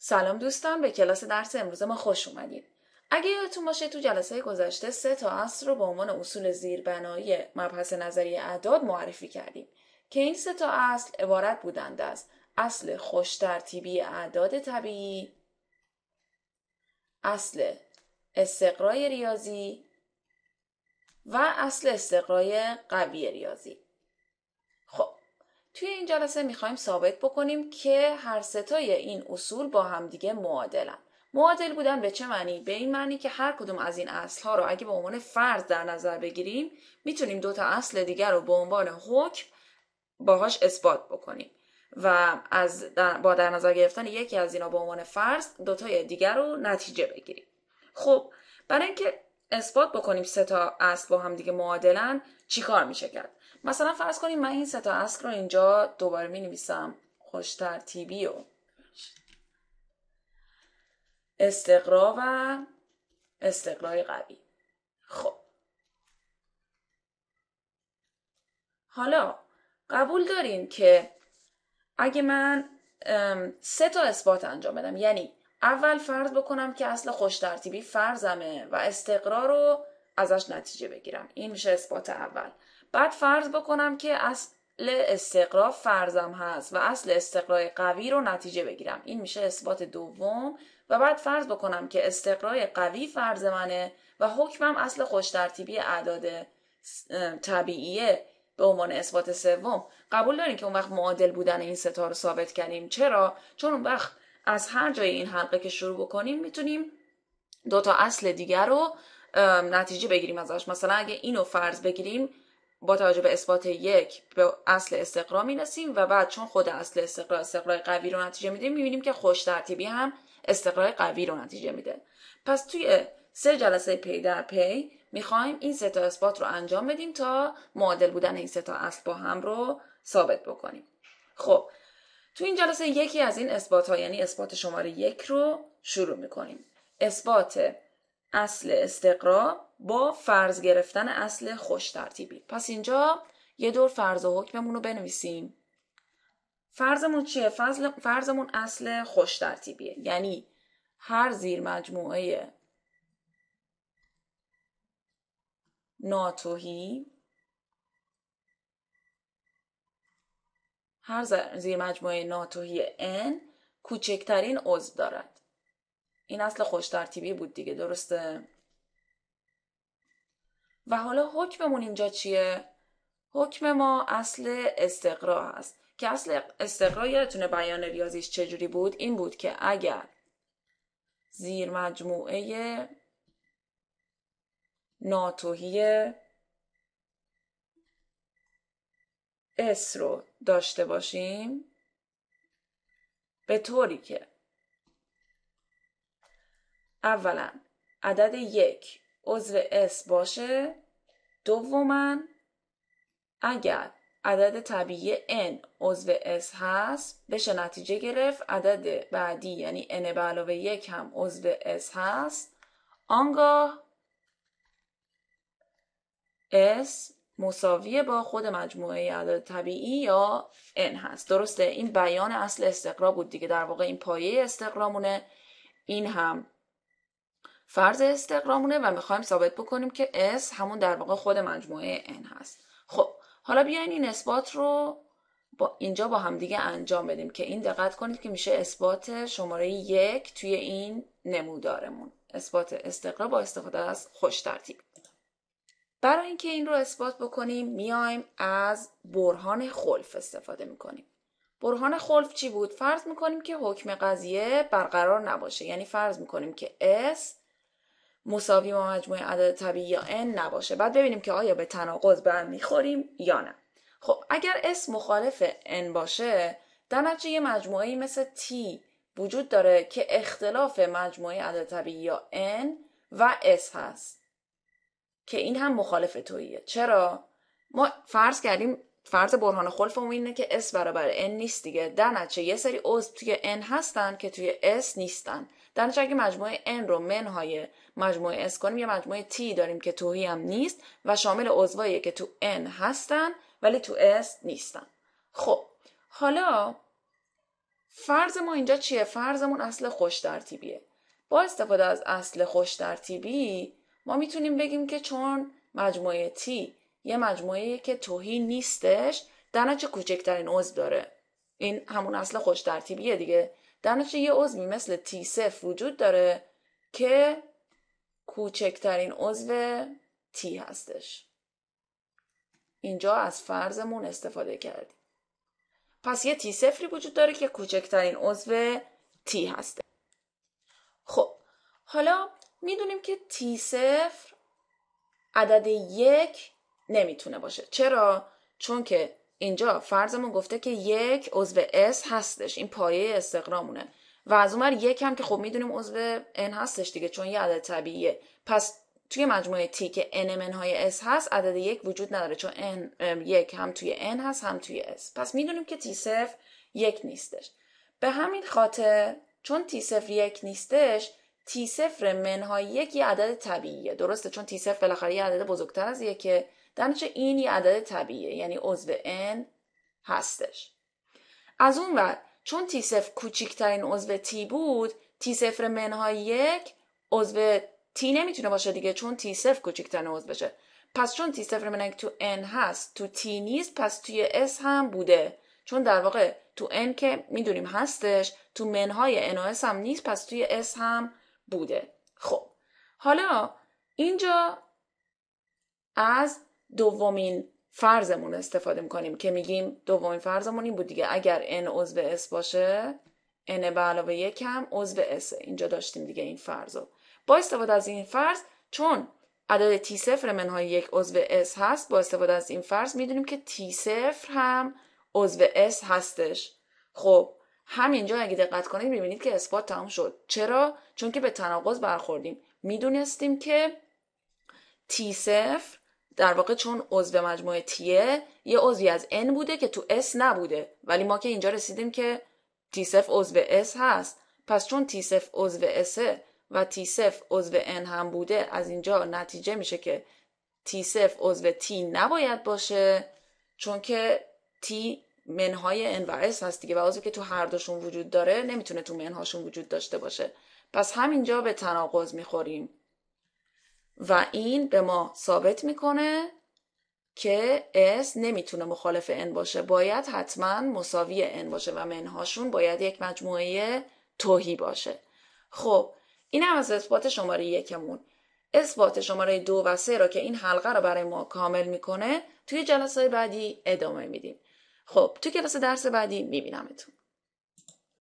سلام دوستان به کلاس درس امروز ما خوش اومدید. اگه یادتون باشه تو جلسه گذشته سه تا اصل رو به عنوان اصول زیربنایی مبحث نظری اعداد معرفی کردیم که این سه تا اصل عبارت بودند از اصل خوش ترتیبی اعداد طبیعی، اصل استقرای ریاضی و اصل استقرای قوی ریاضی. توی این جلسه میخوایم ثابت بکنیم که هر ستای این اصول با همدیگه معادلن معادل بودن به چه معنی به این معنی که هر کدوم از این اصل ها رو اگه به عنوان فرض در نظر بگیریم میتونیم دوتا اصل دیگر رو به عنوان حکم باهاش اثبات بکنیم و از در با در نظر گرفتن یکی از اینا به عنوان فرض دوتای دیگر رو نتیجه بگیریم خب برای اینکه اثبات بکنیم سه تا اصل با هم دیگه معادلن چیکار میشه کرد مثلا فرض کنیم من این سه تا اسک رو اینجا دوباره می نویسم خوش ترتیبی و استقرا و استقرای قوی خب حالا قبول دارین که اگه من سه تا اثبات انجام بدم یعنی اول فرض بکنم که اصل خوش ترتیبی فرضمه و استقرار رو ازش نتیجه بگیرم این میشه اثبات اول بعد فرض بکنم که اصل استقرا فرضم هست و اصل استقرای قوی رو نتیجه بگیرم این میشه اثبات دوم و بعد فرض بکنم که استقرای قوی فرض منه و حکمم اصل خوش ترتیبی اعداد طبیعیه به عنوان اثبات سوم قبول داریم که اون وقت معادل بودن این ستا رو ثابت کنیم چرا چون اون وقت از هر جای این حلقه که شروع بکنیم میتونیم دو تا اصل دیگر رو نتیجه بگیریم ازش مثلا اگه اینو فرض بگیریم با توجه به اثبات یک به اصل استقرا میرسیم و بعد چون خود اصل استقرا استقرا قوی رو نتیجه میده میبینیم که خوش ترتیبی هم استقرا قوی رو نتیجه میده پس توی سه جلسه پی در پی میخوایم این سه تا اثبات رو انجام بدیم تا معادل بودن این سه تا اصل با هم رو ثابت بکنیم خب تو این جلسه یکی از این اثبات ها یعنی اثبات شماره یک رو شروع میکنیم اثبات اصل استقرا با فرض گرفتن اصل خوش ترتیبی پس اینجا یه دور فرض و حکممون رو بنویسیم فرضمون چیه؟ فضل فرضمون اصل خوش ترتیبیه یعنی هر زیر مجموعه ناتوهی هر زیر مجموعه ناتوهی n کوچکترین عضو دارد این اصل خوش ترتیبی بود دیگه درسته و حالا حکممون اینجا چیه؟ حکم ما اصل استقرا هست که اصل استقرا یادتونه بیان ریاضیش چجوری بود؟ این بود که اگر زیر مجموعه ناتوهی اس رو داشته باشیم به طوری که اولا عدد یک عضو اس باشه دوما اگر عدد طبیعی n عضو s هست بشه نتیجه گرفت عدد بعدی یعنی n به علاوه یک هم عضو s هست آنگاه s مساوی با خود مجموعه عدد طبیعی یا n هست درسته این بیان اصل استقرا بود دیگه در واقع این پایه استقرامونه این هم فرض استقرامونه و میخوایم ثابت بکنیم که S همون در واقع خود مجموعه N هست خب حالا بیاین این اثبات رو با اینجا با همدیگه انجام بدیم که این دقت کنید که میشه اثبات شماره یک توی این نمودارمون اثبات استقرا با استفاده از خوش ترتیب برای اینکه این رو اثبات بکنیم میایم از برهان خلف استفاده میکنیم برهان خلف چی بود؟ فرض میکنیم که حکم قضیه برقرار نباشه یعنی فرض میکنیم که S مساوی با مجموع عدد طبیعی یا n نباشه بعد ببینیم که آیا به تناقض برمیخوریم یا نه خب اگر S مخالف n باشه در نتیجه یه مجموعه مثل t وجود داره که اختلاف مجموعه عدد طبیعی یا n و s هست که این هم مخالف توییه چرا ما فرض کردیم فرض برهان خلفمون اینه که s برابر n نیست دیگه در نتیجه یه سری عضو توی n هستن که توی s نیستن در نتیجه اگه مجموعه n رو منهای مجموعه s کنیم یه مجموعه t داریم که توهی هم نیست و شامل عضوایی که تو n هستن ولی تو s نیستن خب حالا فرض ما اینجا چیه فرضمون اصل خوش تیبیه با استفاده از اصل خوش ما میتونیم بگیم که چون مجموعه t یه مجموعه که توهی نیستش در کوچکترین عضو داره این همون اصل خوش ترتیبیه دیگه در یه عضوی مثل تی وجود داره که کوچکترین عضو تی هستش اینجا از فرضمون استفاده کردیم پس یه تی صفری وجود داره که کوچکترین عضو تی هسته خب حالا میدونیم که تی صفر عدد یک نمیتونه باشه چرا چون که اینجا فرضمون گفته که یک عضو S هستش این پایه استقرامونه و از اونور یک هم که خب میدونیم عضو N هستش دیگه چون یه عدد طبیعیه پس توی مجموعه T که N من های S هست عدد یک وجود نداره چون N یک هم توی N هست هم توی S پس میدونیم که T صفر یک نیستش به همین خاطر چون T صفر یک نیستش T صفر منهای یک یه عدد طبیعیه درسته چون T صفر بالاخره یه عدد بزرگتر از یکه در این یه عدد طبیعیه یعنی عضو n هستش از اون ور چون تی صفر کوچیکترین عضو تی بود تی صفر منهای یک عضو تی نمیتونه باشه دیگه چون تی صفر کوچیکترین عضو بشه پس چون تی صفر منهای تو n هست تو تی نیست پس توی s هم بوده چون در واقع تو n که میدونیم هستش تو منهای n و s هم نیست پس توی s هم بوده خب حالا اینجا از دومین فرضمون استفاده میکنیم که میگیم دومین فرضمون این بود دیگه اگر n عضو S باشه n به علاوه هم عضو s اینجا داشتیم دیگه این فرضو با استفاده از این فرض چون عدد تی صفر منهای یک عضو s هست با استفاده از این فرض میدونیم که تی صفر هم عضو s هستش خب همینجا اگه دقت کنید میبینید که اثبات تمام شد چرا چون که به تناقض برخوردیم میدونستیم که T در واقع چون عضو مجموعه تیه یه عضوی از N بوده که تو S نبوده ولی ما که اینجا رسیدیم که t عضو S هست پس چون t عضو S و T0 عضو N هم بوده از اینجا نتیجه میشه که t عضو T نباید باشه چون که T منهای N و S هست دیگه و عضوی که تو هر دوشون وجود داره نمیتونه تو منهاشون وجود داشته باشه پس همینجا به تناقض میخوریم و این به ما ثابت میکنه که S نمیتونه مخالف N باشه باید حتما مساوی N باشه و منهاشون باید یک مجموعه توهی باشه خب این هم از اثبات شماره یکمون اثبات شماره دو و سه را که این حلقه رو برای ما کامل میکنه توی جلسه بعدی ادامه میدیم خب توی کلاس درس بعدی میبینمتون